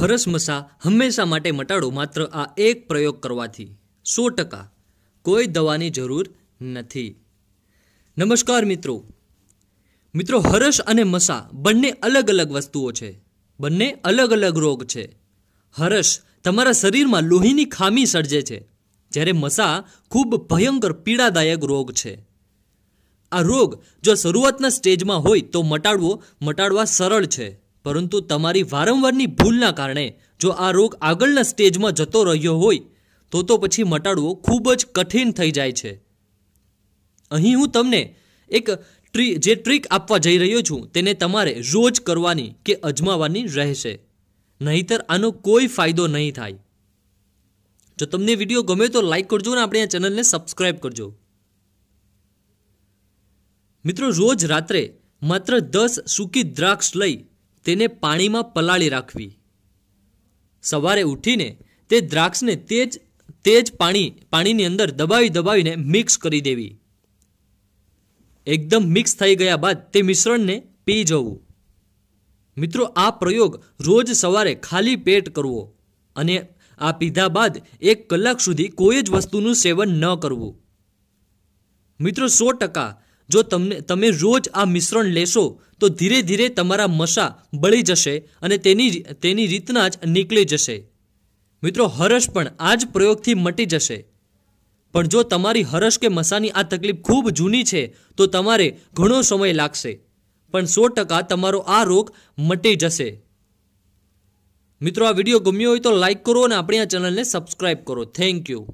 હરસમસા હંમેશા માટે મટાડો માત્ર આ એક પ્રયોગ કરવાથી સો ટકા કોઈ દવાની જરૂર નથી નમસ્કાર મિત્રો મિત્રો હરસ અને મસા બંને અલગ અલગ વસ્તુઓ છે બંને અલગ અલગ રોગ છે હરસ તમારા શરીરમાં લોહીની ખામી સર્જે છે જ્યારે મસા ખૂબ ભયંકર પીડાદાયક રોગ છે આ રોગ જો શરૂઆતના સ્ટેજમાં હોય તો મટાડવો મટાડવા સરળ છે પરંતુ તમારી વારંવારની ભૂલના કારણે જો આ રોગ આગળના સ્ટેજમાં જતો રહ્યો હોય તો તો પછી મટાડવો ખૂબ જ કઠિન થઈ જાય છે અહીં હું તમને એક ટ્રી જે ટ્રીક આપવા જઈ રહ્યો છું તેને તમારે રોજ કરવાની કે અજમાવાની રહેશે નહીતર આનો કોઈ ફાયદો નહીં થાય જો તમને વિડીયો ગમે તો લાઈક કરજો અને આપણે આ ચેનલને સબસ્ક્રાઈબ કરજો મિત્રો રોજ રાત્રે માત્ર દસ સૂકી દ્રાક્ષ લઈ તેને પાણીમાં પલાળી રાખવી સવારે ઉઠીને તે દ્રાક્ષને તે જ તે જ પાણી પાણીની અંદર દબાવી દબાવીને મિક્સ કરી દેવી એકદમ મિક્સ થઈ ગયા બાદ તે મિશ્રણને પી જવું મિત્રો આ પ્રયોગ રોજ સવારે ખાલી પેટ કરવો અને આ પીધા બાદ એક કલાક સુધી કોઈ જ વસ્તુનું સેવન ન કરવું મિત્રો સો ટકા જો તમને તમે રોજ આ મિશ્રણ લેશો તો ધીરે ધીરે તમારા મસા બળી જશે અને તેની તેની રીતના જ નીકળી જશે મિત્રો હરસ પણ આ જ પ્રયોગથી મટી જશે પણ જો તમારી હરસ કે મસાની આ તકલીફ ખૂબ જૂની છે તો તમારે ઘણો સમય લાગશે પણ સો ટકા તમારો આ રોગ મટી જશે મિત્રો આ વિડીયો ગમ્યો હોય તો લાઇક કરો અને આપણી આ ચેનલને સબસ્ક્રાઈબ કરો થેન્ક યુ